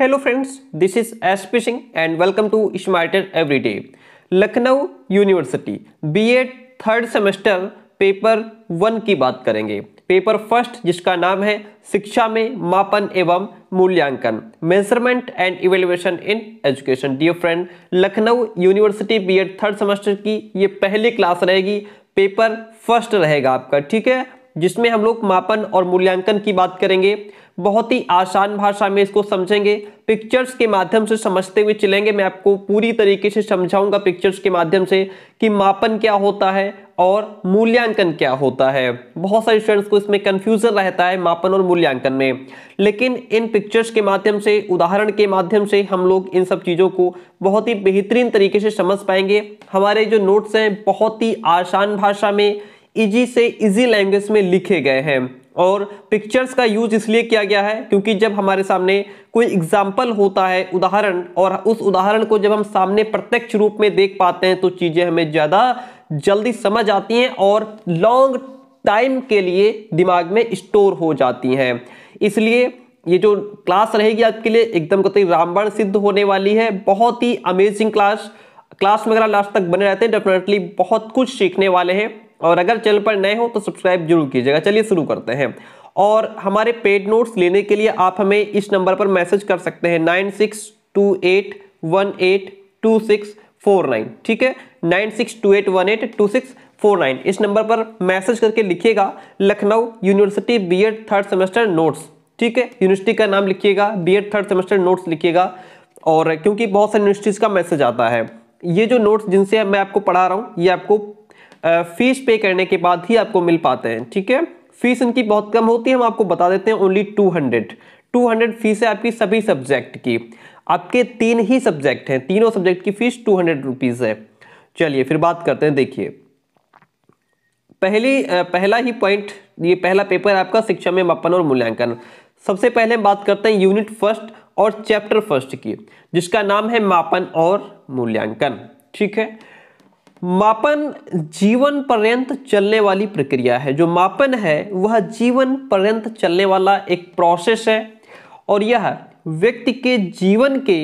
hello friends this is S P Singh and welcome to smarter everyday Lucknow university B Ed third semester paper one की बात करेंगे paper first जिसका नाम है शिक्षा में मापन एवं मूल्यांकन measurement and evaluation in education dear friend Lucknow university B Ed third semester की ये पहली क्लास रहेगी पेपर फर्स्ट रहेगा आपका ठीक है जिसमें हम लोग मापन और मूल्यांकन की बात करेंगे बहुत ही आसान भाषा में इसको समझेंगे पिक्चर्स के माध्यम से समझते हुए चलेंगे मैं आपको पूरी तरीके से समझाऊंगा पिक्चर्स के माध्यम से कि मापन क्या होता है और मूल्यांकन क्या होता है बहुत सारे स्टूडेंट्स को इसमें कन्फ्यूजन रहता है मापन और मूल्यांकन में लेकिन इन पिक्चर्स के माध्यम से उदाहरण के माध्यम से हम लोग इन सब चीज़ों को बहुत ही बेहतरीन तरीके से समझ पाएंगे हमारे जो नोट्स हैं बहुत ही आसान भाषा में इजी e से इजी लैंग्वेज में लिखे गए हैं और पिक्चर्स का यूज इसलिए किया गया है क्योंकि जब हमारे सामने कोई एग्जाम्पल होता है उदाहरण और उस उदाहरण को जब हम सामने प्रत्यक्ष रूप में देख पाते हैं तो चीज़ें हमें ज़्यादा जल्दी समझ आती हैं और लॉन्ग टाइम के लिए दिमाग में स्टोर हो जाती हैं इसलिए ये जो क्लास रहेगी आपके लिए एकदम कतई रामबण सिद्ध होने वाली है बहुत ही अमेजिंग क्लास क्लास में अगर लास्ट तक बने रहते हैं डेफिनेटली बहुत कुछ सीखने वाले हैं और अगर चैनल पर नए हो तो सब्सक्राइब जरूर कीजिएगा चलिए शुरू करते हैं और हमारे पेड नोट्स लेने के लिए आप हमें इस नंबर पर मैसेज कर सकते हैं nine six two eight one eight two six four nine ठीक है nine six two eight one eight two six four nine इस नंबर पर मैसेज करके लिखिएगा Lucknow university B Ed third semester notes ठीक है यूनिवर्सिटी का नाम लिखिएगा B Ed third semester notes लिखिएगा और क्योंकि बहुत सारी यूनिवर्सिटीज़ का मैसेज आता है ये जो नोट्स जिनसे मैं आपको पढ़ा रहा हूँ ये आपको फीस पे करने के बाद ही आपको मिल पाते हैं ठीक है फीस इनकी बहुत कम होती है हम आपको बता देते हैं only two hundred two hundred fees है आपकी सभी सब्जेक्ट की आपके तीन ही सब्जेक्ट हैं तीनों सब्जेक्ट की फीस टू हंड्रेड रुपीज़ है चलिए फिर बात करते हैं देखिए पहली पहला ही पॉइंट ये पहला पेपर है आपका शिक्षा में मापन और मूल्यांकन सबसे पहले हम बात करते हैं यूनिट फर्स्ट और चैप्टर फर्स्ट की जिसका नाम है मापन और मूल्यांकन ठीक है मापन जीवन पर्यंत चलने वाली प्रक्रिया है जो मापन है वह जीवन पर्यंत चलने वाला एक प्रोसेस है और यह व्यक्ति के जीवन के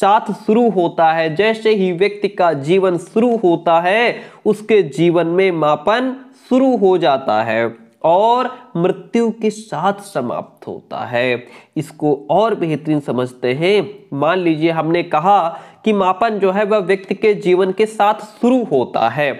साथ शुरू होता है जैसे ही व्यक्ति का जीवन शुरू होता है उसके जीवन में मापन शुरू हो जाता है और मृत्यु के साथ समाप्त होता है इसको और बेहतरीन समझते हैं मान लीजिए हमने कहा कि मापन जो है वह व्यक्ति के जीवन के साथ शुरू होता है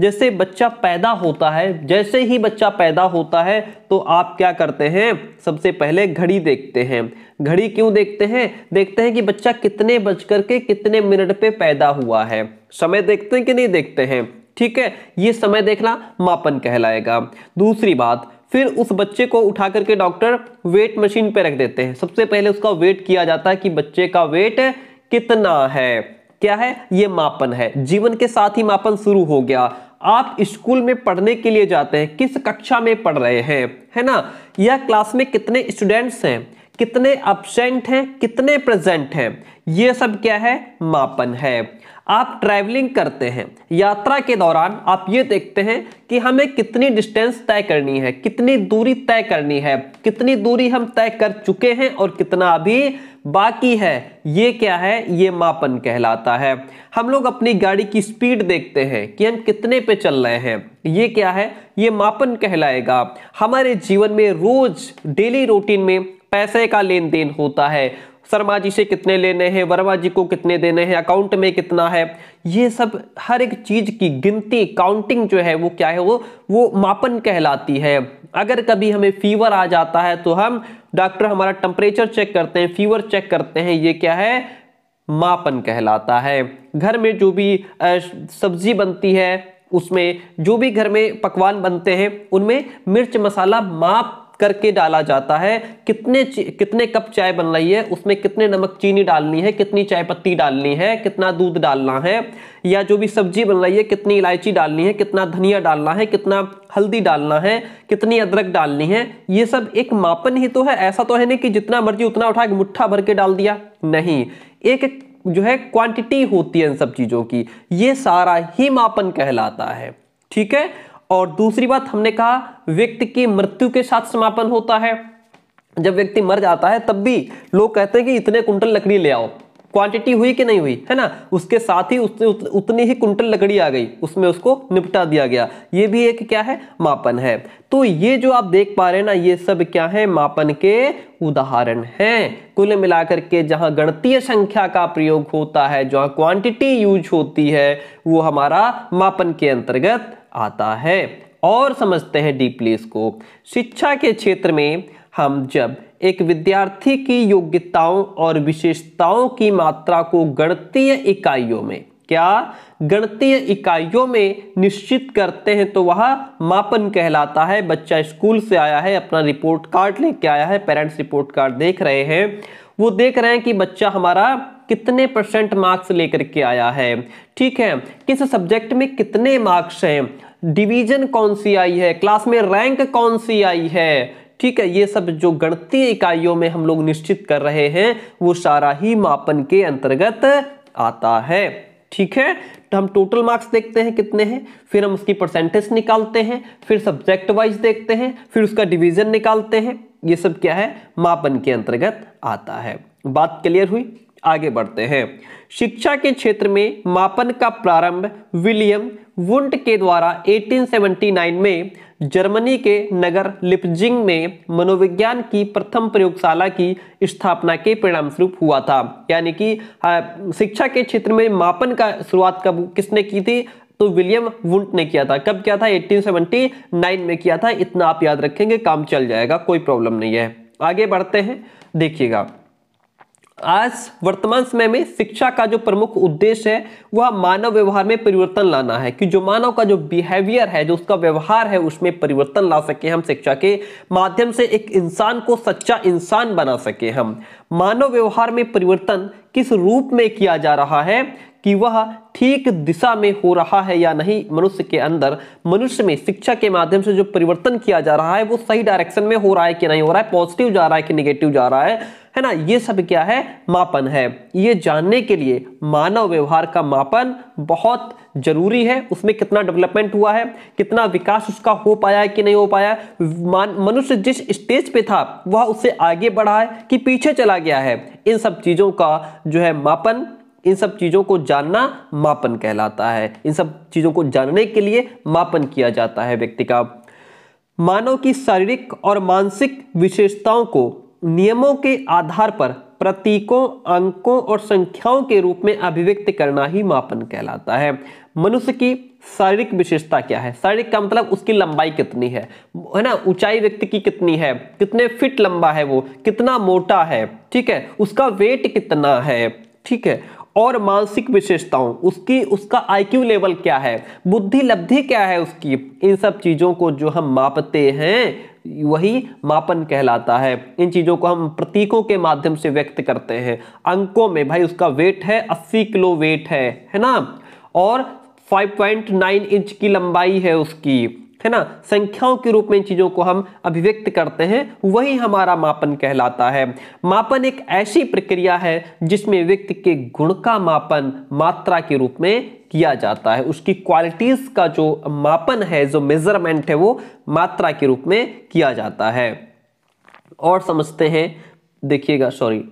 जैसे बच्चा पैदा होता है जैसे ही बच्चा पैदा होता है तो आप क्या करते हैं सबसे पहले घड़ी देखते हैं घड़ी क्यों देखते हैं देखते हैं कि बच्चा कितने बज के कितने मिनट पे पैदा हुआ है समय देखते हैं कि नहीं देखते हैं ठीक है ये समय देखना मापन कहलाएगा दूसरी बात फिर उस बच्चे को उठा करके डॉक्टर वेट मशीन पे रख देते हैं सबसे पहले उसका वेट किया जाता है कि बच्चे का वेट कितना है क्या है ये मापन है जीवन के साथ ही मापन शुरू हो गया आप स्कूल में पढ़ने के लिए जाते हैं किस कक्षा में पढ़ रहे हैं है ना यह क्लास में कितने स्टूडेंट्स हैं कितने एबसेंट हैं कितने प्रेजेंट हैं ये सब क्या है मापन है आप ट्रैवलिंग करते हैं यात्रा के दौरान आप ये देखते हैं कि हमें कितनी डिस्टेंस तय करनी है कितनी दूरी तय करनी है कितनी दूरी हम तय कर चुके हैं और कितना अभी बाकी है ये क्या है ये मापन कहलाता है हम लोग अपनी गाड़ी की स्पीड देखते हैं कि हम कितने पे चल रहे हैं ये क्या है ये मापन कहलाएगा हमारे जीवन में रोज डेली रूटीन में पैसे का लेन देन होता है शर्मा जी से कितने लेने हैं वर्मा जी को कितने देने हैं अकाउंट में कितना है ये सब हर एक चीज़ की गिनती काउंटिंग जो है वो क्या है वो वो मापन कहलाती है अगर कभी हमें फीवर आ जाता है तो हम डॉक्टर हमारा टेम्परेचर चेक करते हैं फीवर चेक करते हैं ये क्या है मापन कहलाता है घर में जो भी सब्जी बनती है उसमें जो भी घर में पकवान बनते हैं उनमें मिर्च मसाला माप करके डाला जाता है कितने कितने कप चाय बन रही है उसमें कितने नमक चीनी डालनी है कितनी चाय पत्ती डालनी है कितना दूध डालना है या जो भी सब्जी बन रही है कितनी इलायची डालनी है कितना धनिया डालना है कितना हल्दी डालना है कितनी अदरक डालनी है ये सब एक मापन ही तो है ऐसा तो है नहीं कि जितना मर्जी उतना उठा के भर के डाल दिया नहीं एक जो है क्वांटिटी होती है इन सब चीज़ों की ये सारा ही मापन कहलाता है ठीक है और दूसरी बात हमने कहा व्यक्ति की मृत्यु के साथ समापन होता है जब व्यक्ति मर जाता है तब भी लोग कहते हैं कि इतने कुंटल लकड़ी ले आओ क्वांटिटी हुई कि नहीं हुई है ना उसके साथ ही उसने उत, उतनी ही कुंटल लकड़ी आ गई उसमें उसको निपटा दिया गया ये भी एक क्या है मापन है तो ये जो आप देख पा रहे हैं ना ये सब क्या है मापन के उदाहरण हैं कुल मिलाकर के जहां गणतीय संख्या का प्रयोग होता है जहां क्वांटिटी यूज होती है वो हमारा मापन के अंतर्गत आता है और समझते हैं डीपली इसको शिक्षा के क्षेत्र में हम जब एक विद्यार्थी की योग्यताओं और विशेषताओं की मात्रा को गणतीय इकाइयों में क्या गणतीय इकाइयों में निश्चित करते हैं तो वह मापन कहलाता है बच्चा स्कूल से आया है अपना रिपोर्ट कार्ड लेके आया है पेरेंट्स रिपोर्ट कार्ड देख रहे हैं वो देख रहे हैं कि बच्चा हमारा कितने परसेंट मार्क्स लेकर के आया है ठीक है किस सब्जेक्ट में कितने मार्क्स हैं डिवीजन कौन सी आई है क्लास में रैंक कौन सी आई है ठीक है ये सब जो गणतीय इकाइयों में हम लोग निश्चित कर रहे हैं वो सारा ही मापन के अंतर्गत आता है ठीक है तो हम टोटल मार्क्स देखते हैं कितने हैं फिर हम उसकी परसेंटेज निकालते हैं फिर सब्जेक्ट वाइज देखते हैं फिर उसका डिवीजन निकालते हैं ये सब क्या है मापन के अंतर्गत आता है बात क्लियर हुई आगे बढ़ते हैं शिक्षा के क्षेत्र में मापन का प्रारंभ विलियम वुंट के द्वारा 1879 में जर्मनी के नगर लिपजिंग में मनोविज्ञान की प्रथम प्रयोगशाला की स्थापना के परिणाम स्वरूप हुआ था यानी कि शिक्षा के क्षेत्र में मापन का शुरुआत कब किसने की थी तो विलियम वुंट ने किया था कब किया था 1879 में किया था इतना आप याद रखेंगे काम चल जाएगा कोई प्रॉब्लम नहीं है आगे बढ़ते हैं देखिएगा आज वर्तमान समय में शिक्षा का जो प्रमुख उद्देश्य है वह मानव व्यवहार में परिवर्तन लाना है कि जो मानव का जो बिहेवियर है जो उसका व्यवहार है उसमें परिवर्तन ला सके हम शिक्षा के माध्यम से एक इंसान को सच्चा इंसान बना सके हम मानव व्यवहार में परिवर्तन किस रूप में किया जा रहा है कि वह ठीक दिशा में हो रहा है या नहीं मनुष्य के अंदर मनुष्य में शिक्षा के माध्यम से जो परिवर्तन किया जा रहा है वो सही डायरेक्शन में हो रहा है कि नहीं हो रहा है पॉजिटिव जा रहा है कि निगेटिव जा रहा है है ना ये सब क्या है मापन है ये जानने के लिए मानव व्यवहार का मापन बहुत जरूरी है उसमें कितना डेवलपमेंट हुआ है कितना विकास उसका हो पाया है कि नहीं हो पाया मनुष्य जिस स्टेज पे था वह उससे आगे बढ़ा है कि पीछे चला गया है इन सब चीज़ों का जो है मापन इन सब चीज़ों को जानना मापन कहलाता है इन सब चीज़ों को जानने के लिए मापन किया जाता है व्यक्ति का मानव की शारीरिक और मानसिक विशेषताओं को नियमों के आधार पर प्रतीकों अंकों और संख्याओं के रूप में अभिव्यक्त करना ही मापन कहलाता है मनुष्य की शारीरिक विशेषता क्या है शारीरिक का मतलब उसकी लंबाई कितनी है है ना ऊंचाई व्यक्ति की कितनी है कितने फिट लंबा है वो कितना मोटा है ठीक है उसका वेट कितना है ठीक है और मानसिक विशेषताओं उसकी उसका आईक्यू लेवल क्या है बुद्धि लब्धि क्या है उसकी इन सब चीज़ों को जो हम मापते हैं वही मापन कहलाता है इन चीज़ों को हम प्रतीकों के माध्यम से व्यक्त करते हैं अंकों में भाई उसका वेट है 80 किलो वेट है है ना और 5.9 इंच की लंबाई है उसकी है ना संख्याओं के रूप में इन चीज़ों को हम अभिव्यक्त करते हैं वही हमारा मापन कहलाता है मापन एक ऐसी प्रक्रिया है जिसमें व्यक्ति के गुण का मापन मात्रा के रूप में किया जाता है उसकी क्वालिटीज़ का जो मापन है जो मेज़रमेंट है वो मात्रा के रूप में किया जाता है और समझते हैं देखिएगा सॉरी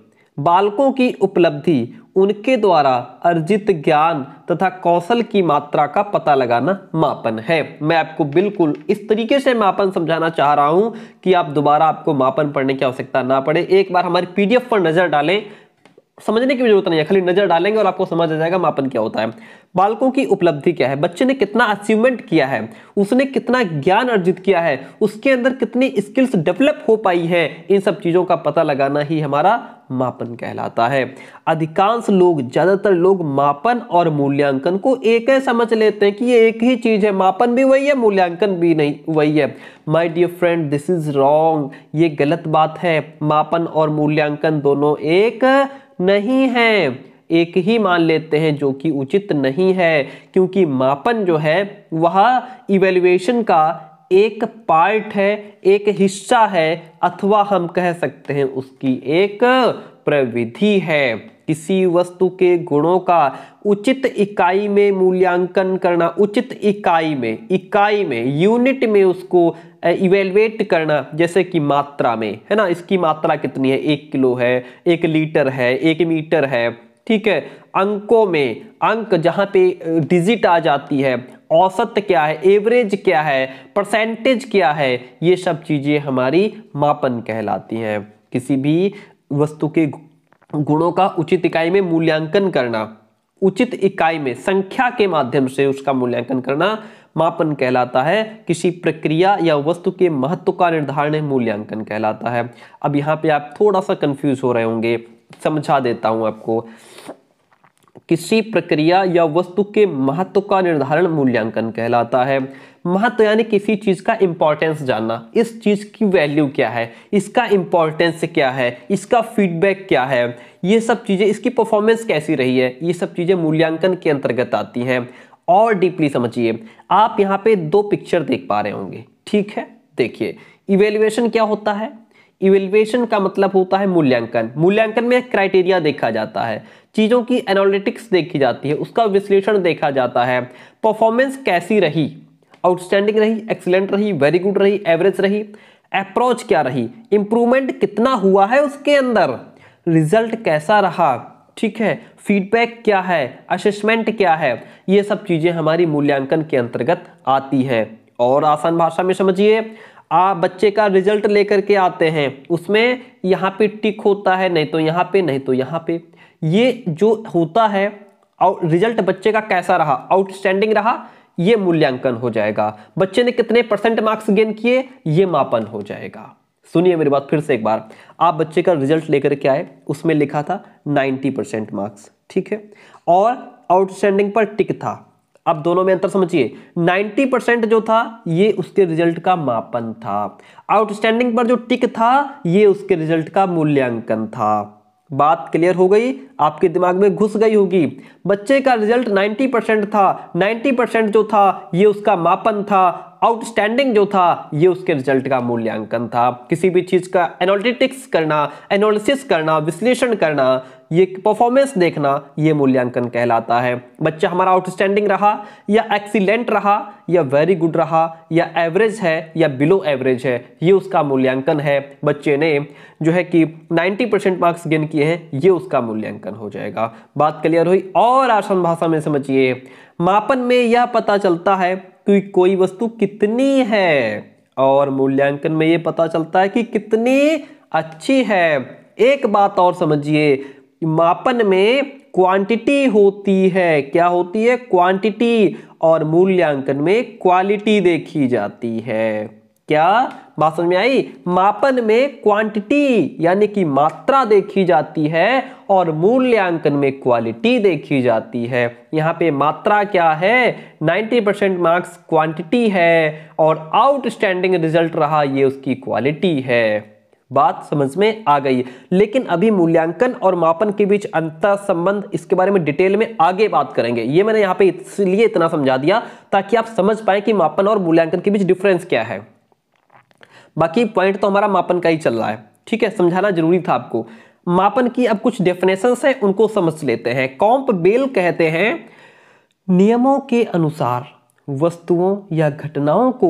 बालकों की उपलब्धि उनके द्वारा अर्जित ज्ञान तथा कौशल की मात्रा का पता लगाना मापन है मैं आपको बिल्कुल इस तरीके से मापन समझाना चाह रहा हूं कि आप दोबारा आपको मापन पढ़ने की आवश्यकता ना पड़े एक बार हमारी पीडीएफ पर नजर डालें समझने की जरूरत नहीं है खाली नजर डालेंगे और आपको समझ आ जाएगा मापन क्या होता है बालकों की उपलब्धि क्या है बच्चे ने कितना अचीवमेंट किया है उसने कितना ज्ञान अर्जित किया है उसके अंदर कितनी स्किल्स डेवलप हो पाई है इन सब चीज़ों का पता लगाना ही हमारा मापन कहलाता है अधिकांश लोग ज़्यादातर लोग मापन और मूल्यांकन को एक ही समझ लेते हैं कि ये एक ही चीज़ है मापन भी वही है मूल्यांकन भी नहीं वही है my dear friend this is wrong ये गलत बात है मापन और मूल्यांकन दोनों एक नहीं है एक ही मान लेते हैं जो कि उचित नहीं है क्योंकि मापन जो है वह इवेल्युएशन का एक पार्ट है एक हिस्सा है अथवा हम कह सकते हैं उसकी एक प्रविधि है किसी वस्तु के गुणों का उचित इकाई में मूल्यांकन करना उचित इकाई में इकाई में यूनिट में उसको इवेलुएट करना जैसे कि मात्रा में है ना इसकी मात्रा कितनी है एक किलो है एक लीटर है एक मीटर है ठीक है अंकों में अंक जहाँ पे डिजिट आ जाती है औसत क्या है एवरेज क्या है परसेंटेज क्या है ये सब चीज़ें हमारी मापन कहलाती हैं किसी भी वस्तु के गुणों का उचित इकाई में मूल्यांकन करना उचित इकाई में संख्या के माध्यम से उसका मूल्यांकन करना मापन कहलाता है किसी प्रक्रिया या वस्तु के महत्व का निर्धारण मूल्यांकन कहलाता है अब यहाँ पे आप थोड़ा सा कंफ्यूज हो रहे होंगे समझा देता हूं आपको किसी प्रक्रिया या वस्तु के महत्व का निर्धारण मूल्यांकन कहलाता है महत्व यानी किसी चीज़ का इम्पोर्टेंस जानना इस चीज़ की वैल्यू क्या है इसका इंपॉर्टेंस क्या है इसका फीडबैक क्या है ये सब चीज़ें इसकी परफॉर्मेंस कैसी रही है ये सब चीज़ें मूल्यांकन के अंतर्गत आती हैं और डीपली समझिए आप यहाँ पे दो पिक्चर देख पा रहे होंगे ठीक है देखिए इवेल्युएशन क्या होता है इवेल्युएशन का मतलब होता है मूल्यांकन मूल्यांकन में क्राइटेरिया देखा जाता है चीज़ों की एनालिटिक्स देखी जाती है उसका विश्लेषण देखा जाता है परफॉर्मेंस कैसी रही आउटस्टैंडिंग रही एक्सीलेंट रही वेरी गुड रही एवरेज रही अप्रोच क्या रही इम्प्रूवमेंट कितना हुआ है उसके अंदर रिजल्ट कैसा रहा ठीक है फीडबैक क्या है असेसमेंट क्या है ये सब चीज़ें हमारी मूल्यांकन के अंतर्गत आती है और आसान भाषा में समझिए आप बच्चे का रिजल्ट लेकर के आते हैं उसमें यहाँ पे टिक होता है नहीं तो यहाँ पे नहीं तो यहाँ पे ये जो होता है और रिजल्ट बच्चे का कैसा रहा आउटस्टैंडिंग रहा ये मूल्यांकन हो जाएगा बच्चे ने कितने परसेंट मार्क्स गेन किए ये मापन हो जाएगा सुनिए मेरी बात फिर से एक बार आप बच्चे का रिजल्ट लेकर के आए उसमें लिखा था 90 परसेंट मार्क्स ठीक है और आउटस्टैंडिंग पर टिक था अब दोनों में अंतर समझिए 90 परसेंट जो था ये उसके रिजल्ट का मापन था आउटस्टैंडिंग पर जो टिक था ये उसके रिजल्ट का मूल्यांकन था बात क्लियर हो गई आपके दिमाग में घुस गई होगी बच्चे का रिजल्ट 90 परसेंट था 90 परसेंट जो था ये उसका मापन था आउटस्टैंडिंग जो था ये उसके रिजल्ट का मूल्यांकन था किसी भी चीज़ का एनालिटिक्स करना एनालिसिस करना विश्लेषण करना ये परफॉर्मेंस देखना ये मूल्यांकन कहलाता है बच्चा हमारा आउटस्टैंडिंग रहा या एक्सीलेंट रहा या वेरी गुड रहा या एवरेज है या बिलो एवरेज है ये उसका मूल्यांकन है बच्चे ने जो है कि 90 परसेंट मार्क्स गेन किए हैं ये उसका मूल्यांकन हो जाएगा बात क्लियर हुई और आसान भाषा में समझिए मापन में यह पता चलता है कि कोई वस्तु कितनी है और मूल्यांकन में यह पता चलता है कि कितनी अच्छी है एक बात और समझिए कि मापन में क्वांटिटी होती है क्या होती है क्वांटिटी और मूल्यांकन में क्वालिटी देखी जाती है क्या बात समझ में आई मापन में क्वांटिटी यानी कि मात्रा देखी जाती है और मूल्यांकन में क्वालिटी देखी जाती है यहां पे मात्रा क्या है 90 परसेंट मार्क्स क्वांटिटी है और आउटस्टैंडिंग रिजल्ट रहा ये उसकी क्वालिटी है बात समझ में आ गई लेकिन अभी मूल्यांकन और मापन के बीच अंतर संबंध इसके बारे में डिटेल में आगे बात करेंगे ये मैंने यहाँ पे इसलिए इतना समझा दिया ताकि आप समझ पाए कि मापन और मूल्यांकन के बीच डिफरेंस क्या है बाकी पॉइंट तो हमारा मापन का ही चल रहा है ठीक है समझाना जरूरी था आपको मापन की अब कुछ डेफिनेशन है उनको समझ लेते हैं कॉम्प बेल कहते हैं नियमों के अनुसार वस्तुओं या घटनाओं को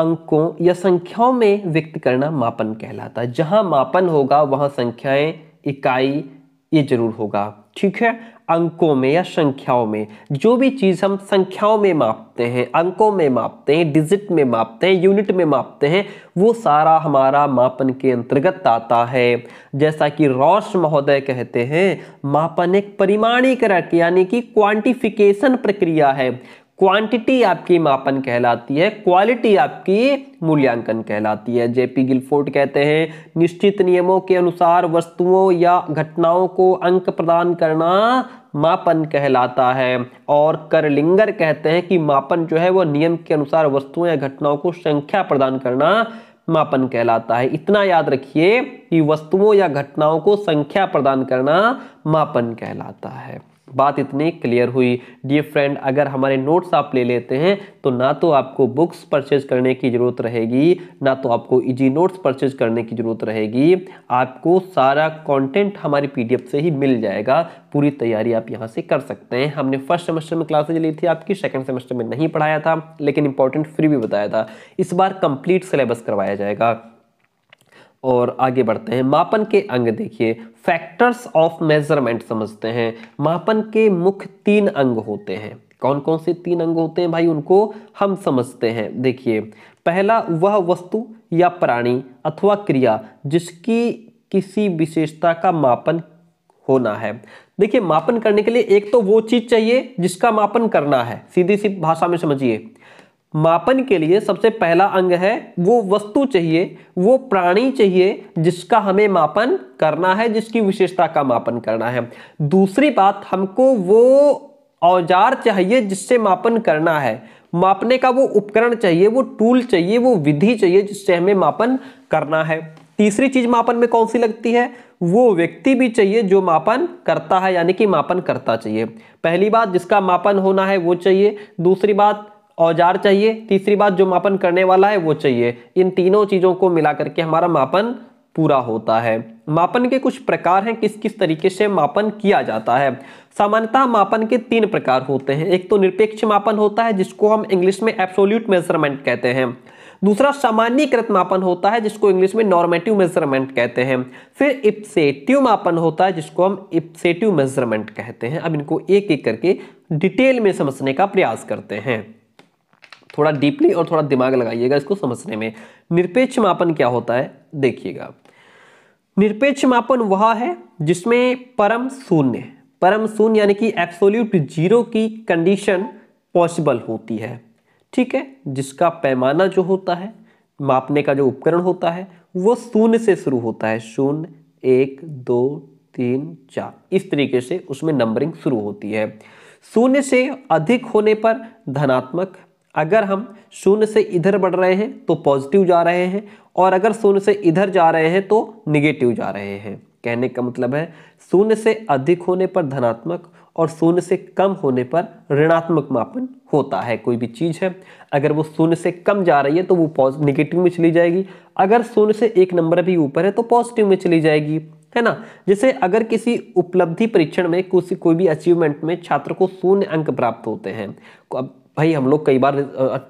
अंकों या संख्याओं में व्यक्त करना मापन कहलाता है जहां मापन होगा वहां संख्याएं इकाई ये जरूर होगा ठीक है अंकों में या संख्याओं में जो भी चीज़ हम संख्याओं में मापते हैं अंकों में मापते हैं डिजिट में मापते हैं यूनिट में मापते हैं वो सारा हमारा मापन के अंतर्गत आता है जैसा कि रॉस महोदय कहते हैं मापन एक परिमाणीकरण यानी कि क्वांटिफिकेशन प्रक्रिया है क्वांटिटी आपकी मापन कहलाती है क्वालिटी आपकी मूल्यांकन कहलाती है जेपी गिलफोर्ड कहते हैं निश्चित नियमों के अनुसार वस्तुओं या घटनाओं को अंक प्रदान करना मापन कहलाता है और करलिंगर कहते हैं कि मापन जो है वो नियम के अनुसार वस्तुओं या घटनाओं को संख्या प्रदान करना मापन कहलाता है इतना याद रखिए कि वस्तुओं या घटनाओं को संख्या प्रदान करना मापन कहलाता है बात इतनी क्लियर हुई डियर फ्रेंड अगर हमारे नोट्स आप ले लेते हैं तो ना तो आपको बुक्स परचेज करने की ज़रूरत रहेगी ना तो आपको इजी नोट्स परचेज करने की ज़रूरत रहेगी आपको सारा कंटेंट हमारी पीडीएफ से ही मिल जाएगा पूरी तैयारी आप यहाँ से कर सकते हैं हमने फर्स्ट सेमेस्टर में क्लासेज ली थी आपकी सेकेंड सेमेस्टर में नहीं पढ़ाया था लेकिन इंपॉर्टेंट फ्री भी बताया था इस बार कंप्लीट सिलेबस करवाया जाएगा और आगे बढ़ते हैं मापन के अंग देखिए फैक्टर्स ऑफ मेजरमेंट समझते हैं मापन के मुख्य तीन अंग होते हैं कौन कौन से तीन अंग होते हैं भाई उनको हम समझते हैं देखिए पहला वह वस्तु या प्राणी अथवा क्रिया जिसकी किसी विशेषता का मापन होना है देखिए मापन करने के लिए एक तो वो चीज चाहिए जिसका मापन करना है सीधी सी भाषा में समझिए मापन के लिए सबसे पहला अंग है वो वस्तु चाहिए वो प्राणी चाहिए जिसका हमें मापन करना है जिसकी विशेषता का मापन करना है दूसरी बात हमको वो औजार चाहिए जिससे मापन करना है मापने का वो उपकरण चाहिए वो टूल चाहिए वो विधि चाहिए जिससे हमें मापन करना है तीसरी चीज मापन में कौन सी लगती है वो व्यक्ति भी चाहिए जो मापन करता है यानी कि मापन करता चाहिए पहली बात जिसका मापन होना है वो चाहिए दूसरी बात औजार चाहिए तीसरी बात जो मापन करने वाला है वो चाहिए इन तीनों चीज़ों को मिला करके हमारा मापन पूरा होता है मापन के कुछ प्रकार हैं किस किस तरीके से मापन किया जाता है सामान्यतः मापन के तीन प्रकार होते हैं एक तो निरपेक्ष मापन होता है जिसको हम इंग्लिश में एब्सोल्यूट मेजरमेंट कहते हैं दूसरा सामान्यकृत मापन होता है जिसको इंग्लिश में नॉर्मेटिव मेजरमेंट कहते हैं फिर इप्सेटिव मापन होता है जिसको हम इप्सेटिव मेजरमेंट कहते हैं अब इनको एक एक करके डिटेल में समझने का प्रयास करते हैं थोड़ा डीपली और थोड़ा दिमाग लगाइएगा इसको समझने में निरपेक्ष मापन क्या होता है देखिएगा निरपेक्ष मापन वह है जिसमें परम शून्य परम शून्य यानी कि एब्सोल्यूट जीरो की कंडीशन पॉसिबल होती है ठीक है जिसका पैमाना जो होता है मापने का जो उपकरण होता है वो शून्य से शुरू होता है शून्य एक दो तीन चार इस तरीके से उसमें नंबरिंग शुरू होती है शून्य से अधिक होने पर धनात्मक अगर हम शून्य से इधर बढ़ रहे हैं तो पॉजिटिव जा रहे हैं और अगर शून्य से इधर जा रहे हैं तो निगेटिव जा रहे हैं कहने का मतलब है शून्य से अधिक होने पर धनात्मक और शून्य से कम होने पर ऋणात्मक मापन होता है कोई भी चीज़ है अगर वो शून्य से कम जा रही है तो वो पॉज निगेटिव में चली जाएगी अगर शून्य से एक नंबर भी ऊपर है तो पॉजिटिव में चली जाएगी है ना जैसे अगर किसी उपलब्धि परीक्षण में किसी कोई भी अचीवमेंट में छात्र को शून्य अंक प्राप्त होते हैं अब भाई हम लोग कई बार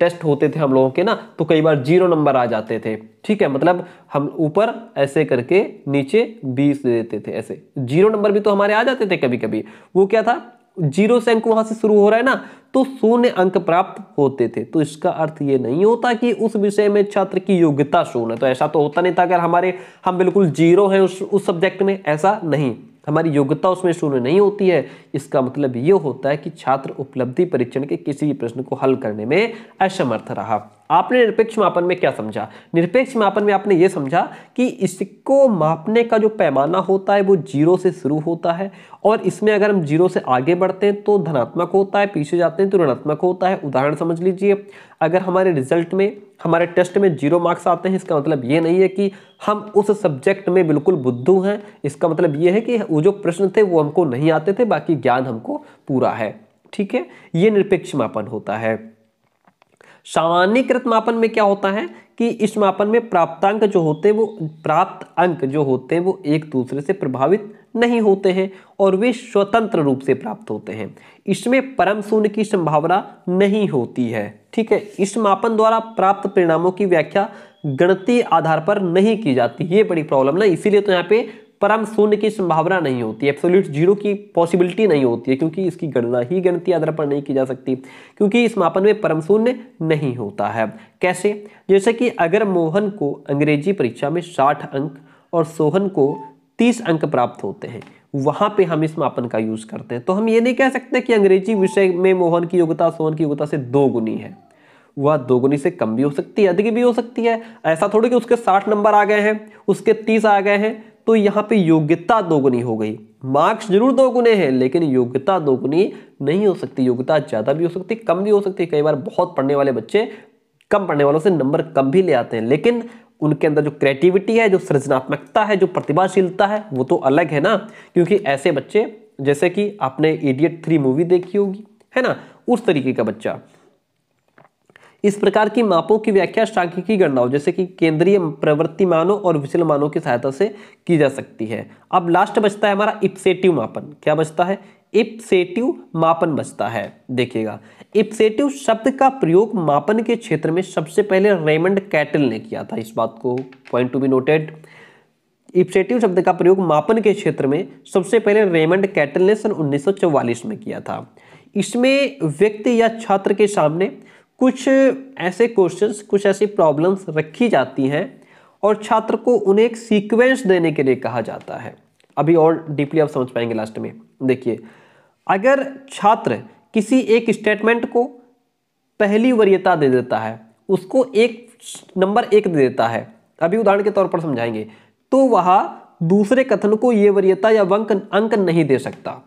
टेस्ट होते थे हम लोगों के ना तो कई बार जीरो नंबर आ जाते थे ठीक है मतलब हम ऊपर ऐसे करके नीचे बीस दे देते थे ऐसे जीरो नंबर भी तो हमारे आ जाते थे कभी कभी वो क्या था जीरो से अंक वहां से शुरू हो रहा है ना तो शून्य अंक प्राप्त होते थे तो इसका अर्थ ये नहीं होता कि उस विषय में छात्र की योग्यता शून्य तो ऐसा तो होता नहीं था अगर हमारे हम बिल्कुल जीरो हैं उस उस सब्जेक्ट में ऐसा नहीं हमारी योग्यता उसमें शून्य नहीं होती है इसका मतलब ये होता है कि छात्र उपलब्धि परीक्षण के किसी भी प्रश्न को हल करने में असमर्थ रहा आपने निरपेक्ष मापन में क्या समझा निरपेक्ष मापन में आपने ये समझा कि इसको मापने का जो पैमाना होता है वो जीरो से शुरू होता है और इसमें अगर हम जीरो से आगे बढ़ते हैं तो धनात्मक होता है पीछे जाते हैं तो ऋणात्मक होता है उदाहरण समझ लीजिए अगर हमारे रिजल्ट में हमारे टेस्ट में जीरो मार्क्स आते हैं इसका मतलब ये नहीं है कि हम उस सब्जेक्ट में बिल्कुल बुद्धू हैं इसका मतलब ये है कि वो जो प्रश्न थे वो हमको नहीं आते थे बाकी ज्ञान हमको पूरा है ठीक है ये निरपेक्ष मापन होता है सामान्यकृत मापन में क्या होता है कि इस मापन में प्राप्तांक जो होते हैं वो प्राप्त अंक जो होते हैं वो एक दूसरे से प्रभावित नहीं होते हैं और वे स्वतंत्र रूप से प्राप्त होते हैं इसमें परम शून्य की संभावना नहीं होती है ठीक है इस मापन द्वारा प्राप्त परिणामों की व्याख्या गणती आधार पर नहीं की जाती ये बड़ी प्रॉब्लम ना इसीलिए तो यहाँ पे पर हम शून्य की संभावना नहीं होती एप्सोल्यूट जीरो की पॉसिबिलिटी नहीं होती है क्योंकि इसकी गणना ही गणती आधार पर नहीं की जा सकती क्योंकि इस मापन में परम शून्य नहीं होता है कैसे जैसे कि अगर मोहन को अंग्रेजी परीक्षा में साठ अंक और सोहन को तीस अंक प्राप्त होते हैं वहाँ पे हम इस मापन का यूज़ करते हैं तो हम ये नहीं कह सकते कि अंग्रेजी विषय में मोहन की योग्यता सोहन की योग्यता से दो गुनी है वह दोगुनी से कम भी हो सकती है अधिक भी हो सकती है ऐसा थोड़ी कि उसके साठ नंबर आ गए हैं उसके तीस आ गए हैं तो यहाँ पे योग्यता दोगुनी हो गई मार्क्स जरूर दोगुने हैं लेकिन योग्यता दोगुनी नहीं हो सकती योग्यता ज़्यादा भी हो सकती कम भी हो सकती कई बार बहुत पढ़ने वाले बच्चे कम पढ़ने वालों से नंबर कम भी ले आते हैं लेकिन उनके अंदर जो क्रिएटिविटी है जो सृजनात्मकता है जो प्रतिभाशीलता है वो तो अलग है ना क्योंकि ऐसे बच्चे जैसे कि आपने एडियट थ्री मूवी देखी होगी है ना उस तरीके का बच्चा इस प्रकार की मापों की व्याख्या सांख्यिकी गणनाओं जैसे कि केंद्रीय प्रवृत्ति मानों और विचल मानों की सहायता से की जा सकती है अब लास्ट बचता है हमारा इप्सेटिव मापन क्या बचता है इप्सेटिव मापन बचता है देखिएगा इप्सेटिव शब्द का प्रयोग मापन के क्षेत्र में सबसे पहले रेमंड कैटल ने किया था इस बात को पॉइंट टू बी नोटेड इप्सेटिव शब्द का प्रयोग मापन के क्षेत्र में सबसे पहले रेमंड कैटल ने सन उन्नीस में किया था इसमें व्यक्ति या छात्र के सामने कुछ ऐसे क्वेश्चंस कुछ ऐसी प्रॉब्लम्स रखी जाती हैं और छात्र को उन्हें एक सीक्वेंस देने के लिए कहा जाता है अभी और डीपली आप समझ पाएंगे लास्ट में देखिए अगर छात्र किसी एक स्टेटमेंट को पहली वरीयता दे देता है उसको एक नंबर एक दे देता है अभी उदाहरण के तौर पर समझाएंगे तो वह दूसरे कथन को ये वरीयता या वंक अंक नहीं दे सकता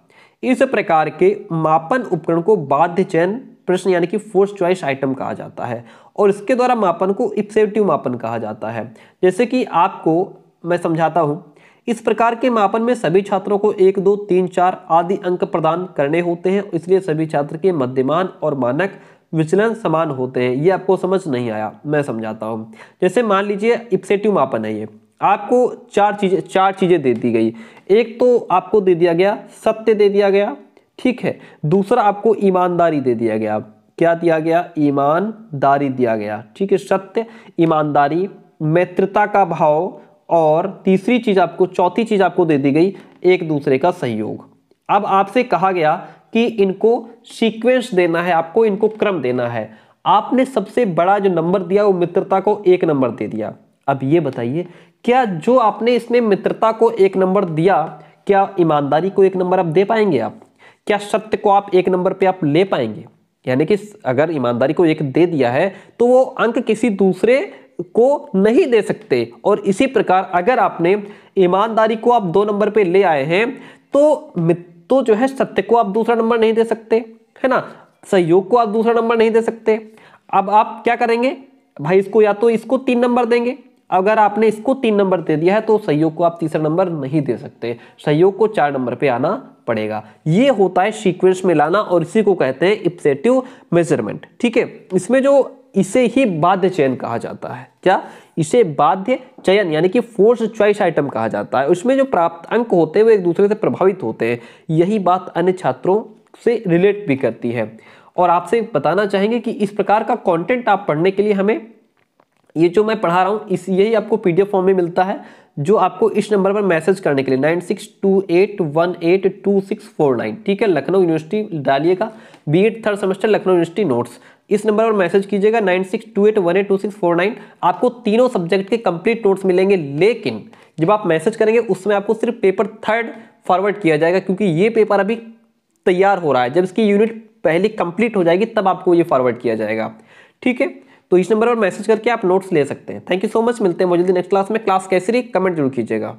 इस प्रकार के मापन उपकरण को बाध्य चयन प्रश्न यानी कि फोर्स चॉइस आइटम कहा जाता है और इसके द्वारा मापन को इप्सेटिव मापन कहा जाता है जैसे कि आपको मैं समझाता हूँ इस प्रकार के मापन में सभी छात्रों को एक दो तीन चार आदि अंक प्रदान करने होते हैं इसलिए सभी छात्र के मध्यमान और मानक विचलन समान होते हैं ये आपको समझ नहीं आया मैं समझाता हूँ जैसे मान लीजिए इप्सेटिव मापन है ये आपको चार चीज़ें चार चीज़ें दे दी गई एक तो आपको दे दिया गया सत्य दे दिया गया ठीक है दूसरा आपको ईमानदारी दे दिया गया क्या दिया गया ईमानदारी दिया गया ठीक है सत्य ईमानदारी मित्रता का भाव और तीसरी चीज आपको चौथी चीज आपको दे दी गई एक दूसरे का सहयोग अब आपसे कहा गया कि इनको सीक्वेंस देना है आपको इनको क्रम देना है आपने सबसे बड़ा जो नंबर दिया वो मित्रता को एक नंबर दे दिया अब ये बताइए क्या जो आपने इसमें मित्रता को एक नंबर दिया क्या ईमानदारी को एक नंबर आप दे पाएंगे आप क्या सत्य को आप एक नंबर पे आप ले पाएंगे यानी कि अगर ईमानदारी को एक दे दिया है तो वो अंक किसी दूसरे को नहीं दे सकते और इसी प्रकार अगर आपने ईमानदारी को आप दो नंबर पे ले आए हैं तो तो जो है सत्य को आप दूसरा नंबर नहीं दे सकते है ना सहयोग को आप दूसरा नंबर नहीं दे सकते अब आप क्या करेंगे भाई इसको या तो इसको तीन नंबर देंगे अगर आपने इसको तीन नंबर दे दिया है तो सहयोग को आप तीसरा नंबर नहीं दे सकते सहयोग को चार नंबर पे आना पड़ेगा ये होता है सीक्वेंस में लाना और इसी को कहते हैं इप्सेटिव मेजरमेंट ठीक है इसमें जो इसे ही बाध्य चयन कहा जाता है क्या इसे बाध्य चयन यानी कि फोर्स चॉइस आइटम कहा जाता है उसमें जो प्राप्त अंक होते हैं वो एक दूसरे से प्रभावित होते हैं यही बात अन्य छात्रों से रिलेट भी करती है और आपसे बताना चाहेंगे कि इस प्रकार का कंटेंट आप पढ़ने के लिए हमें ये जो मैं पढ़ा रहा हूँ इस यही आपको पीडीएफ फॉर्म में मिलता है जो आपको इस नंबर पर मैसेज करने के लिए nine six two eight one eight two six four nine ठीक है लखनऊ यूनिवर्सिटी डालिएगा B Ed third semester Lucknow university notes इस नंबर पर मैसेज कीजिएगा nine six two eight one eight two six four nine आपको तीनों सब्जेक्ट के कंप्लीट नोट्स मिलेंगे लेकिन जब आप मैसेज करेंगे उसमें आपको सिर्फ पेपर थर्ड फॉरवर्ड किया जाएगा क्योंकि ये पेपर अभी तैयार हो रहा है जब इसकी यूनिट पहली कंप्लीट हो जाएगी तब आपको ये फॉरवर्ड किया जाएगा ठीक है तो इस नंबर पर मैसेज करके आप नोट्स ले सकते हैं थैंक यू सो मच मिलते हैं मुझे नेक्स्ट क्लास में क्लास कैसे रही कमेंट जरूर कीजिएगा